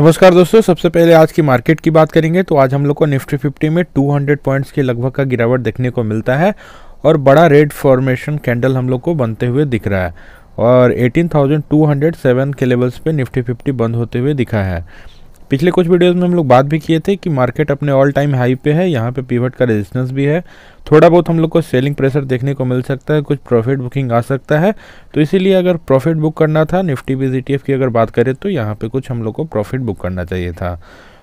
नमस्कार दोस्तों सबसे पहले आज की मार्केट की बात करेंगे तो आज हम लोग को निफ्टी फिफ्टी में 200 पॉइंट्स के लगभग का गिरावट देखने को मिलता है और बड़ा रेड फॉर्मेशन कैंडल हम लोग को बनते हुए दिख रहा है और 18,207 के लेवल्स पे निफ्टी फिफ्टी बंद होते हुए दिखा है पिछले कुछ वीडियोस में हम लोग बात भी किए थे कि मार्केट अपने ऑल टाइम हाई पे है यहाँ पे पीवट का रेजिस्टेंस भी है थोड़ा बहुत हम लोग को सेलिंग प्रेशर देखने को मिल सकता है कुछ प्रॉफिट बुकिंग आ सकता है तो इसीलिए अगर प्रॉफिट बुक करना था निफ्टी बी की अगर बात करें तो यहाँ पर कुछ हम लोग को प्रॉफिट बुक करना चाहिए था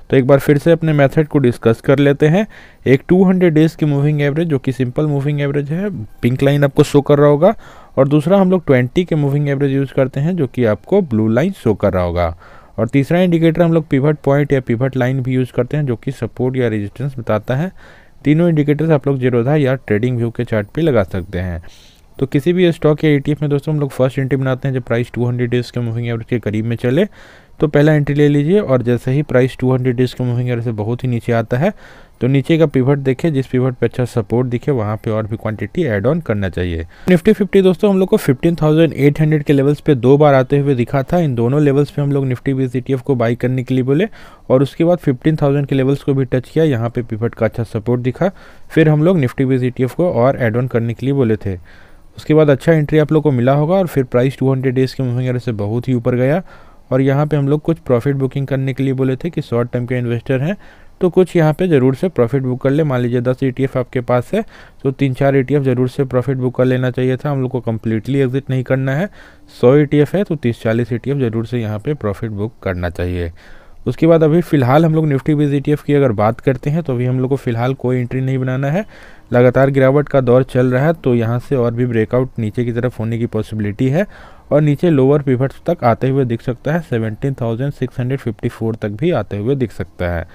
तो एक बार फिर से अपने मेथड को डिस्कस कर लेते हैं एक 200 डेज़ की मूविंग एवरेज जो कि सिंपल मूविंग एवरेज है पिंक लाइन आपको शो कर रहा होगा और दूसरा हम लोग 20 के मूविंग एवरेज यूज़ करते हैं जो कि आपको ब्लू लाइन शो कर रहा होगा और तीसरा इंडिकेटर हम लोग पिवट पॉइंट या पिवट लाइन भी यूज़ करते हैं जो कि सपोर्ट या रेजिस्टेंस बताता है तीनों इंडिकेटर्स आप लोग जीरोधा या ट्रेडिंग व्यू के चार्ट पे लगा सकते हैं तो किसी भी स्टॉक या ईटीएफ e में दोस्तों हम लोग फर्स्ट एंट्री बनाते हैं जब प्राइस 200 डेज के मूविंग एवरेज के करीब में चले तो पहला एंट्री ले लीजिए और जैसे ही प्राइस 200 हंड्रेड डेज के मूविंग एवरेज से बहुत ही नीचे आता है तो नीचे का पिवट देखिए जिस पिवट पे अच्छा सपोर्ट दिखे वहाँ पे और भी क्वांटिटी एड ऑन करना चाहिए निफ्टी फिफ्टी दोस्तों हम लोग को 15,800 के लेवल्स पे दो बार आते हुए दिखा था इन दोनों लेवल्स पे हम लोग निफ्टी बीस ई को बाई करने के लिए बोले और उसके बाद 15,000 के लेवल्स को भी टच किया यहाँ पे पिवट का अच्छा सपोर्ट दिखा फिर हम लोग निफ्टी बीस ई को और एड ऑन करने के लिए बोले थे उसके बाद अच्छा एंट्री आप लोग को मिला होगा और फिर प्राइस टू डेज़ के मूविंग से बहुत ही ऊपर गया और यहाँ पे हम लोग कुछ प्रॉफिट बुकिंग करने के लिए बोले थे कि शॉर्ट टर्म के इन्वेस्टर हैं तो कुछ यहाँ पे ज़रूर से प्रॉफिट बुक कर ले मान लीजिए दस ई e आपके पास है तो तीन चार ई e ज़रूर से प्रॉफिट बुक कर लेना चाहिए था हम लोग को कम्प्लीटली एग्जिट नहीं करना है सौ ई e है तो तीस चालीस ई ज़रूर से यहाँ पर प्रॉफिट बुक करना चाहिए उसके बाद अभी फ़िलहाल हम लोग निफ्टी बीज ई की अगर बात करते हैं तो अभी हम लोग को फ़िलहाल कोई एंट्री नहीं बनाना है लगातार गिरावट का दौर चल रहा है तो यहाँ से और भी ब्रेकआउट नीचे की तरफ होने की पॉसिबिलिटी है और नीचे लोअर पिवट्स तक आते हुए दिख सकता है 17,654 तक भी आते हुए दिख सकता है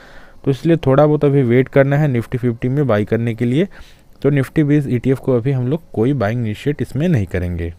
तो इसलिए थोड़ा बहुत अभी वेट करना है निफ्टी फिफ्टी में बाई करने के लिए तो निफ्टी बीस ई e को अभी हम लोग कोई बाइंग इनिशिएट इसमें नहीं करेंगे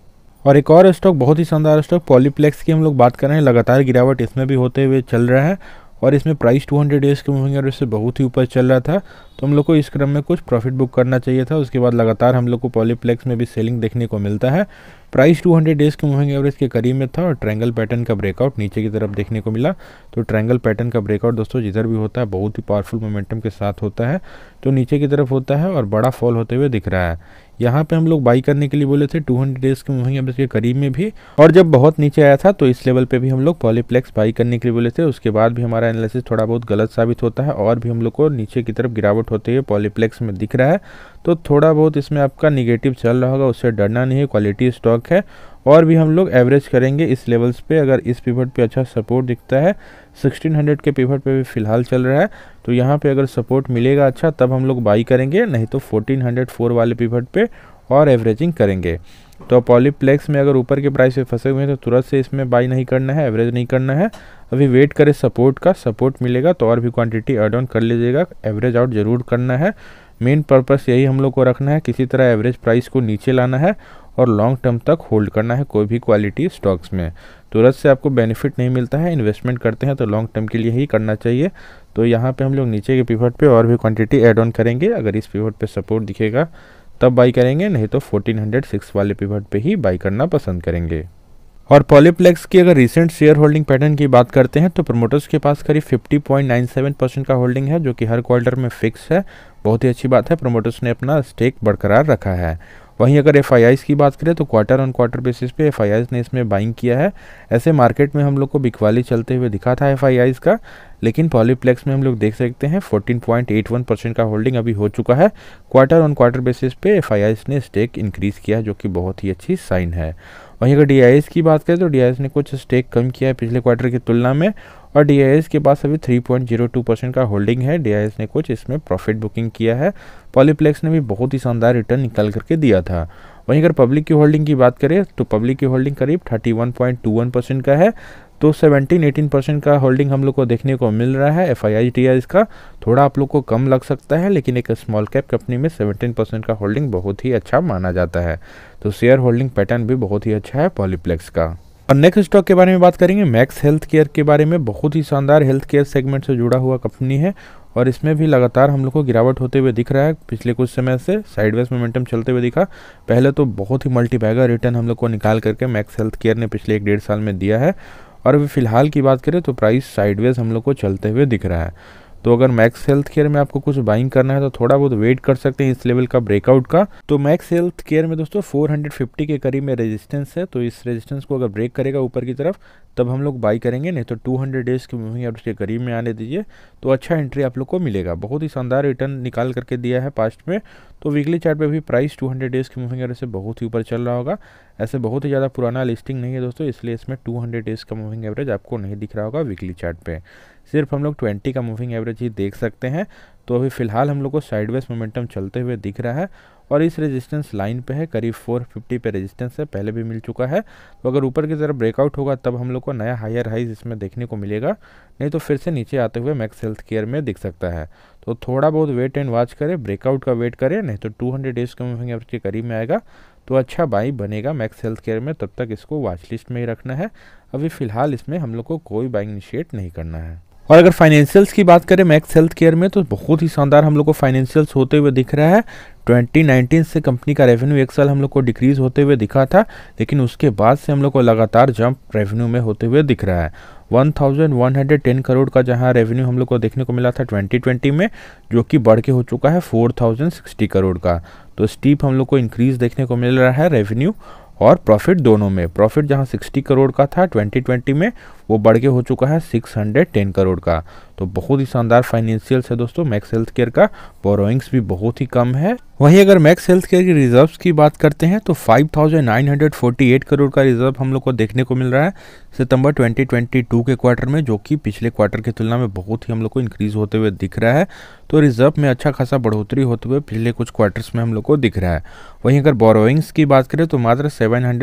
और एक और स्टॉक बहुत ही शानदार स्टॉक पॉलीप्लेक्स की हम लोग बात कर रहे हैं लगातार गिरावट इसमें भी होते हुए चल रहा है और इसमें प्राइस 200 डेज के मूविंग एवरेज से बहुत ही ऊपर चल रहा था तो हम लोग को इस क्रम में कुछ प्रॉफिट बुक करना चाहिए था उसके बाद लगातार हम लोग को पॉलीप्लेक्स में भी सेलिंग देखने को मिलता है प्राइस 200 डेज़ के मूविंग एवरेज के करीब में था और ट्रैंगल पैटर्न का ब्रेकआउट नीचे की तरफ देखने को मिला तो ट्रैंगल पैटर्न का ब्रेकआउट दोस्तों जिधर भी होता है बहुत ही पावरफुल मोमेंटम के साथ होता है तो नीचे की तरफ होता है और बड़ा फॉल होते हुए दिख रहा है यहाँ पे हम लोग बाई करने के लिए बोले थे 200 डेज के मूविंग एवरेज के करीब में भी और जब बहुत नीचे आया था तो इस लेवल पे भी हम लोग पॉलीप्लेक्स बाई करने के लिए बोले थे उसके बाद भी हमारा एनालिसिस थोड़ा बहुत गलत साबित होता है और भी हम लोग को नीचे की तरफ गिरावट होते हुए पॉलीप्लेक्स में दिख रहा है तो थोड़ा बहुत इसमें आपका निगेटिव चल रहा होगा उससे डरना नहीं है क्वालिटी स्टॉक है और भी हम लोग एवरेज करेंगे इस लेवल्स पे अगर इस पिवट पे अच्छा सपोर्ट दिखता है 1600 के पिवट पे भी फिलहाल चल रहा है तो यहाँ पे अगर सपोर्ट मिलेगा अच्छा तब हम लोग बाई करेंगे नहीं तो 1404 वाले पिवट पे और एवरेजिंग करेंगे तो पॉलीप्लेक्स में अगर ऊपर के प्राइस पे फंसे हुए हैं तो तुरंत से इसमें बाई नहीं करना है एवरेज नहीं करना है अभी वेट करें सपोर्ट का सपोर्ट मिलेगा तो और भी क्वान्टिटी एड ऑन कर लीजिएगा एवरेज आउट जरूर करना है मेन पर्पस यही हम लोग को रखना है किसी तरह एवरेज प्राइस को नीचे लाना है और लॉन्ग टर्म तक होल्ड करना है कोई भी क्वालिटी स्टॉक्स में तुरंत तो से आपको बेनिफिट नहीं मिलता है इन्वेस्टमेंट करते हैं तो लॉन्ग टर्म के लिए ही करना चाहिए तो यहाँ पे हम लोग नीचे के पिवट पे और भी क्वांटिटी एड ऑन करेंगे अगर इस पिवट पे सपोर्ट दिखेगा तब बाई करेंगे नहीं तो 1406 वाले पिवट पे ही बाई करना पसंद करेंगे और पॉलीप्लेक्स की अगर रिसेंट शेयर होल्डिंग पैटर्न की बात करते हैं तो प्रमोटर्स के पास करीब 50.97 परसेंट का होल्डिंग है जो कि हर क्वार्टर में फिक्स है बहुत ही अच्छी बात है प्रोमोटर्स ने अपना स्टेक बरकरार रखा है वहीं अगर एफ की बात करें तो क्वार्टर ऑन क्वार्टर बेसिस पे एफ ने इसमें बाइंग किया है ऐसे मार्केट में हम लोग को बिकवाली चलते हुए दिखा था एफ का लेकिन पॉलीप्लेक्स में हम लोग देख सकते हैं 14.81 परसेंट का होल्डिंग अभी हो चुका है क्वार्टर ऑन क्वार्टर बेसिस पे एफ ने स्टेक इंक्रीज़ किया जो कि बहुत ही अच्छी साइन है वहीं अगर डी की बात करें तो डी ने कुछ स्टेक कम किया है पिछले क्वार्टर की तुलना में और डी के पास अभी 3.02 परसेंट का होल्डिंग है डी ने कुछ इसमें प्रॉफिट बुकिंग किया है पॉलीप्लेक्स ने भी बहुत ही शानदार रिटर्न निकाल करके दिया था वहीं अगर पब्लिक की होल्डिंग की बात करें तो पब्लिक की होल्डिंग करीब 31.21 परसेंट का है तो 17-18 परसेंट का होल्डिंग हम लोग को देखने को मिल रहा है एफ आई इसका थोड़ा आप लोग को कम लग सकता है लेकिन एक स्मॉल कैप कंपनी में 17 परसेंट का होल्डिंग बहुत ही अच्छा माना जाता है तो शेयर होल्डिंग पैटर्न भी बहुत ही अच्छा है पॉलीप्लेक्स का और नेक्स्ट स्टॉक के बारे में बात करेंगे मैक्स हेल्थ केयर के बारे में बहुत ही शानदार हेल्थ केयर सेगमेंट से जुड़ा हुआ कंपनी है और इसमें भी लगातार हम लोग को गिरावट होते हुए दिख रहा है पिछले कुछ समय से साइडवेज मोमेंटम चलते हुए दिखा पहले तो बहुत ही मल्टीपैगर रिटर्न हम लोग को निकाल करके मैक्स हेल्थ केयर ने पिछले एक डेढ़ साल में दिया है और अभी फ़िलहाल की बात करें तो प्राइस साइडवेज हम लोग को चलते हुए दिख रहा है तो अगर मैक्स हेल्थ केयर में आपको कुछ बाइंग करना है तो थोड़ा बहुत वेट कर सकते हैं इस लेवल का ब्रेकआउट का तो मैक्स हेल्थ केयर में दोस्तों 450 के करीब में रेजिस्टेंस है तो इस रेजिस्टेंस को अगर ब्रेक करेगा ऊपर की तरफ तब हम लोग बाई करेंगे नहीं तो 200 डेज के मूविंग एवरेज के करीब में आने दीजिए तो अच्छा एंट्री आप लोग को मिलेगा बहुत ही शानदार रिटर्न निकाल करके दिया है पास्ट में तो वीकली चार्ट पे भी प्राइस 200 डेज के मूविंग एवरेज से बहुत ही ऊपर चल रहा होगा ऐसे बहुत ही ज़्यादा पुराना लिस्टिंग नहीं है दोस्तों इसलिए इसमें टू डेज का मूविंग एवरेज आपको नहीं दिख रहा होगा वीकली चार्ट पे सिर्फ हम लोग ट्वेंटी का मूविंग एवरेज ही देख सकते हैं तो अभी फ़िलहाल हम लोग को साइडवेज मोमेंटम चलते हुए दिख रहा है और इस रेजिस्टेंस लाइन पे है करीब 450 पे रेजिस्टेंस है पहले भी मिल चुका है तो अगर ऊपर की तरफ ब्रेकआउट होगा तब हम लोग को नया हायर हाइज इसमें देखने को मिलेगा नहीं तो फिर से नीचे आते हुए मैक्स हेल्थ केयर में दिख सकता है तो थोड़ा बहुत वेट एंड वॉच करें ब्रेकआउट का वेट करें नहीं तो टू हंड्रेड डेज के मूविंग एवरेज के करीब में आएगा तो अच्छा बाई बनेगा मैक्स हेल्थ केयर में तब तक इसको वॉच लिस्ट में ही रखना है अभी फ़िलहाल इसमें हम लोग को कोई बाइंग इनिशिएट नहीं करना है और अगर फाइनेंशियल्स की बात करें मैक्स हेल्थ केयर में तो बहुत ही शानदार हम लोग को फाइनेंशियल्स होते हुए दिख रहा है 2019 से कंपनी का रेवेन्यू एक साल हम लोग को डिक्रीज होते हुए दिखा था लेकिन उसके बाद से हम लोग को लगातार जंप रेवेन्यू में होते हुए दिख रहा है 1110 करोड़ का जहां रेवेन्यू हम लोग को देखने को मिला था 2020 में जो कि बढ़ के हो चुका है 4060 करोड़ का तो स्टीप हम लोग को इंक्रीज देखने को मिल रहा है रेवेन्यू और प्रॉफिट दोनों में प्रॉफिट जहां 60 करोड़ का था 2020 में वो बढ़ के हो चुका है 610 करोड़ का तो बहुत ही शानदार फाइनेंशियल्स है दोस्तों मैक्स हेल्थ केयर का बोरोइंग्स भी बहुत ही कम है वहीं अगर मैक्स हेल्थ केयर की रिजर्व्स की बात करते हैं तो 5,948 करोड़ का रिजर्व हम लोग को देखने को मिल रहा है सितंबर 2022 के क्वार्टर में जो कि पिछले क्वार्टर की तुलना में बहुत ही हम लोग को इंक्रीज होते हुए दिख रहा है तो रिजर्व में अच्छा खासा बढ़ोतरी होते हुए पिछले कुछ क्वार्टर्स में हम लोग को दिख रहा है वहीं अगर बोरोइंग्स की बात करें तो मात्र सेवन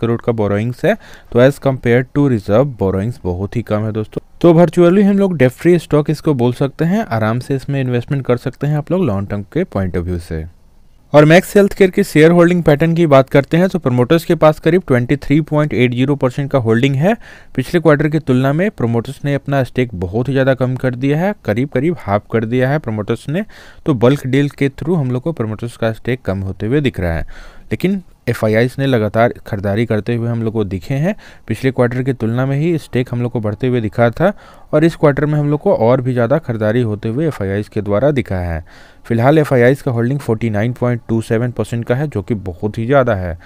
करोड़ का बोरोइंग्स है तो as compare to reserve borrowings बहुत ही कम है दोस्तों तो वर्चुअली हम लोग डेफ फ्री स्टॉक इसको बोल सकते हैं आराम से इसमें इन्वेस्टमेंट कर सकते हैं आप लोग लॉन्ग टर्म के पॉइंट ऑफ व्यू से और मैक्स हेल्थ केयर के शेयर होल्डिंग पैटर्न की बात करते हैं तो प्रमोटर्स के पास करीब 23.80 परसेंट का होल्डिंग है पिछले क्वार्टर की तुलना में प्रमोटर्स ने अपना स्टेक बहुत ही ज़्यादा कम कर दिया है करीब करीब हाफ कर दिया है प्रमोटर्स ने तो बल्क डील के थ्रू हम लोग को प्रमोटर्स का स्टेक कम होते हुए दिख रहा है लेकिन एफ ने लगातार खरीदारी करते हुए हम लोग को दिखे हैं पिछले क्वार्टर की तुलना में ही स्टेक हम लोग को बढ़ते हुए दिखा था और इस क्वार्टर में हम लोग को और भी ज़्यादा खरीदारी होते हुए एफ के द्वारा दिखा है फिलहाल एफ का होल्डिंग 49.27 परसेंट का है जो कि बहुत ही ज़्यादा है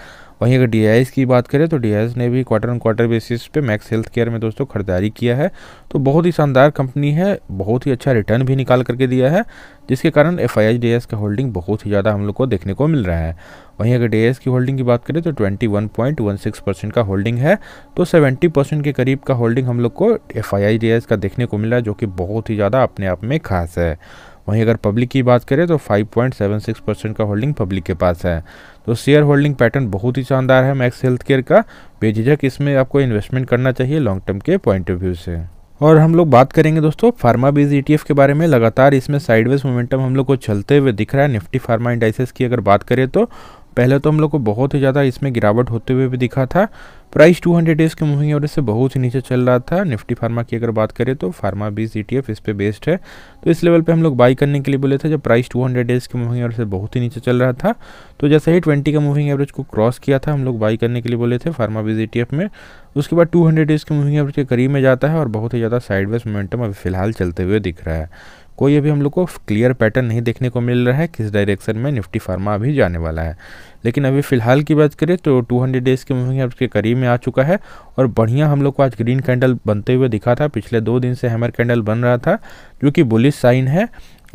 वहीं अगर डी की बात करें तो डी ने भी क्वार्टर ऑन क्वार्टर बेसिस पे मैक्स हेल्थ केयर में दोस्तों खरीदारी किया है तो बहुत ही शानदार कंपनी है बहुत ही अच्छा रिटर्न भी निकाल करके दिया है जिसके कारण एफ आई का होल्डिंग बहुत ही ज़्यादा हम लोग को देखने को मिल रहा है वहीं अगर डी की होल्डिंग की बात करें तो 21.16 परसेंट का होल्डिंग है तो 70 परसेंट के करीब का होल्डिंग हम लोग को एफ आई का देखने को मिला जो कि बहुत ही ज़्यादा अपने आप में खास है वहीं अगर पब्लिक की बात करें तो 5.76 परसेंट का होल्डिंग पब्लिक के पास है तो शेयर होल्डिंग पैटर्न बहुत ही शानदार है मैक्स हेल्थ केयर का बेझिझक इसमें आपको इन्वेस्टमेंट करना चाहिए लॉन्ग टर्म के पॉइंट ऑफ व्यू से और हम लोग बात करेंगे दोस्तों फार्मा बीज ईटीएफ के बारे में लगातार इसमें साइडवेज मोमेंटम हम लोग को चलते हुए दिख रहा है निफ्टी फार्मा इंडाइसेस की अगर बात करें तो पहले तो हम लोग को बहुत ही ज़्यादा इसमें गिरावट होते हुए भी दिखा था प्राइस 200 डेज के मूविंग एवरेज से बहुत ही नीचे चल रहा था निफ्टी फार्मा की अगर बात करें तो फार्मा बीस ई इस पे बेस्ड है तो इस लेवल पे हम लोग बाई करने के लिए बोले थे जब प्राइस 200 डेज के मूविंग एवरेज से बहुत ही नीचे चल रहा था तो जैसे ही 20 का मूविंग एवरेज को क्रॉस किया था हम लोग बाई करने के लिए बोले थे फार्मा बीज ई में उसके बाद टू डेज के मूविंग एवरेज के करीब में जाता है और बहुत ही ज़्यादा साइडवेज मोमेंटम अभी फिलहाल चलते हुए दिख रहा है कोई अभी हम लोग को क्लियर पैटर्न नहीं देखने को मिल रहा है किस डायरेक्शन में निफ्टी फार्मा अभी जाने वाला है लेकिन अभी फ़िलहाल की बात करें तो 200 डेज़ के मूविंग एवरेज के करीब में आ चुका है और बढ़िया हम लोग को आज ग्रीन कैंडल बनते हुए दिखा था पिछले दो दिन से हैमर कैंडल बन रहा था जो कि बुलिस साइन है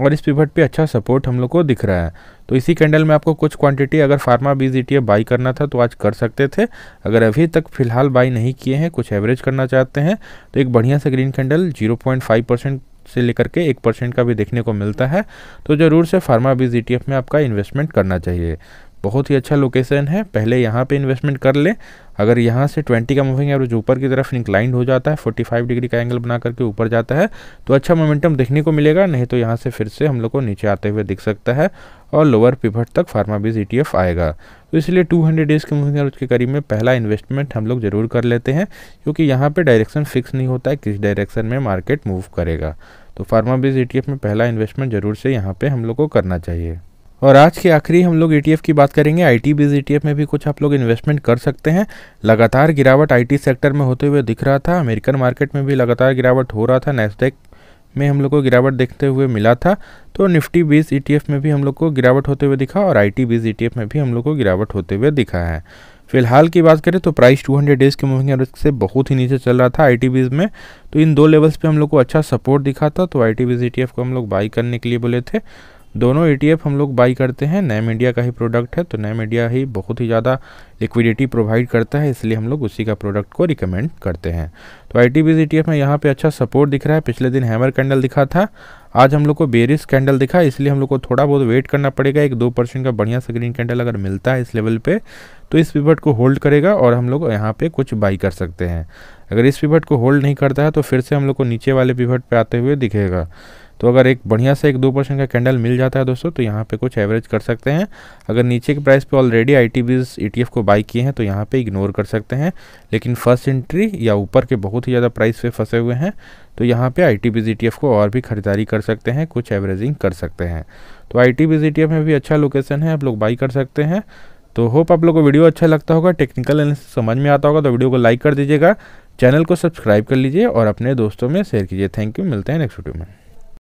और इस पिवट पे अच्छा सपोर्ट हम लोग को दिख रहा है तो इसी कैंडल में आपको कुछ क्वांटिटी अगर फार्मा बीज ई बाई करना था तो आज कर सकते थे अगर अभी तक फिलहाल बाई नहीं किए हैं कुछ एवरेज करना चाहते हैं तो एक बढ़िया सा ग्रीन कैंडल 0.5 परसेंट से लेकर के एक परसेंट का भी देखने को मिलता है तो ज़रूर से फार्मा बीज ई में आपका इन्वेस्टमेंट करना चाहिए बहुत ही अच्छा लोकेशन है पहले यहाँ पे इन्वेस्टमेंट कर लें अगर यहाँ से 20 का मूविंग एवरेज ऊपर की तरफ इंक्लाइंड हो जाता है 45 डिग्री का एंगल बना करके ऊपर जाता है तो अच्छा मोमेंटम देखने को मिलेगा नहीं तो यहाँ से फिर से हम लोग को नीचे आते हुए दिख सकता है और लोअर पिभट तक फार्मा बीज ई आएगा तो इसलिए 200 डेज़ के मूविंग एवरेज के करीब में पहला इन्वेस्टमेंट हम लोग ज़रूर कर लेते हैं क्योंकि यहाँ पर डायरेक्शन फिक्स नहीं होता है किस डायरेक्शन में मार्केट मूव करेगा तो फार्मा बीज ई में पहला इन्वेस्टमेंट ज़रूर से यहाँ पर हम लोग को करना चाहिए और आज के आखिरी हम लोग ईटीएफ e की बात करेंगे आईटी बीज ईटीएफ में भी कुछ आप लोग इन्वेस्टमेंट कर सकते हैं लगातार गिरावट आईटी सेक्टर में होते हुए दिख रहा था अमेरिकन मार्केट में भी लगातार गिरावट हो रहा था नेस्टेक में हम लोग को गिरावट देखते हुए मिला था तो निफ्टी बीज ईटीएफ e में भी हम लोग को गिरावट होते हुए दिखा और आईटी टी ईटीएफ में भी हम लोग को गिरावट होते हुए दिखा है फिलहाल की बात करें तो प्राइस 200 डेज के मूविंग एवरेज से बहुत ही नीचे चल रहा था आई टी में तो इन दो लेवल्स पे हम लोग को अच्छा सपोर्ट दिखा था तो आई टी बीज ई को हम लोग बाई करने के लिए बोले थे दोनों ई e हम लोग बाई करते हैं नैम इंडिया का ही प्रोडक्ट है तो नैम इंडिया ही बहुत ही ज़्यादा लिक्विडिटी प्रोवाइड करता है इसलिए हम लोग उसी का प्रोडक्ट को रिकमेंड करते हैं तो आई टी e में यहाँ पे अच्छा सपोर्ट दिख रहा है पिछले दिन हैमर कैंडल दिखा था आज हम लोग को बेरिस कैंडल दिखा इसलिए हम लोग को थोड़ा बहुत वेट करना पड़ेगा एक दो परसेंट का बढ़िया सा ग्रीन कैंडल अगर मिलता है इस लेवल पे तो इस पिवट को होल्ड करेगा और हम लोग यहाँ पे कुछ बाई कर सकते हैं अगर इस पिवट को होल्ड नहीं करता है तो फिर से हम लोग को नीचे वाले पिवट पर आते हुए दिखेगा तो अगर एक बढ़िया से एक दो परसेंट का कैंडल मिल जाता है दोस्तों तो यहाँ पे कुछ एवरेज कर सकते हैं अगर नीचे के प्राइस पे ऑलरेडी आई टी बीज ई को बाई किए हैं तो यहाँ पे इग्नोर कर सकते हैं लेकिन फर्स्ट एंट्री या ऊपर के बहुत ही ज़्यादा प्राइस पे फंसे हुए हैं तो यहाँ पे आई टी बीज ई को और भी खरीदारी कर सकते हैं कुछ एवरेजिंग कर सकते हैं तो आई टी बीज ई में भी अच्छा लोकेशन है आप लोग बाई कर सकते हैं तो होप आप लोग को वीडियो अच्छा लगता होगा टेक्निकल एनालिसिस समझ में आता होगा तो वीडियो को लाइक कर दीजिएगा चैनल को सब्सक्राइब कर लीजिए और अपने दोस्तों में शेयर कीजिए थैंक यू मिलते हैं नेक्स्ट वीडियो में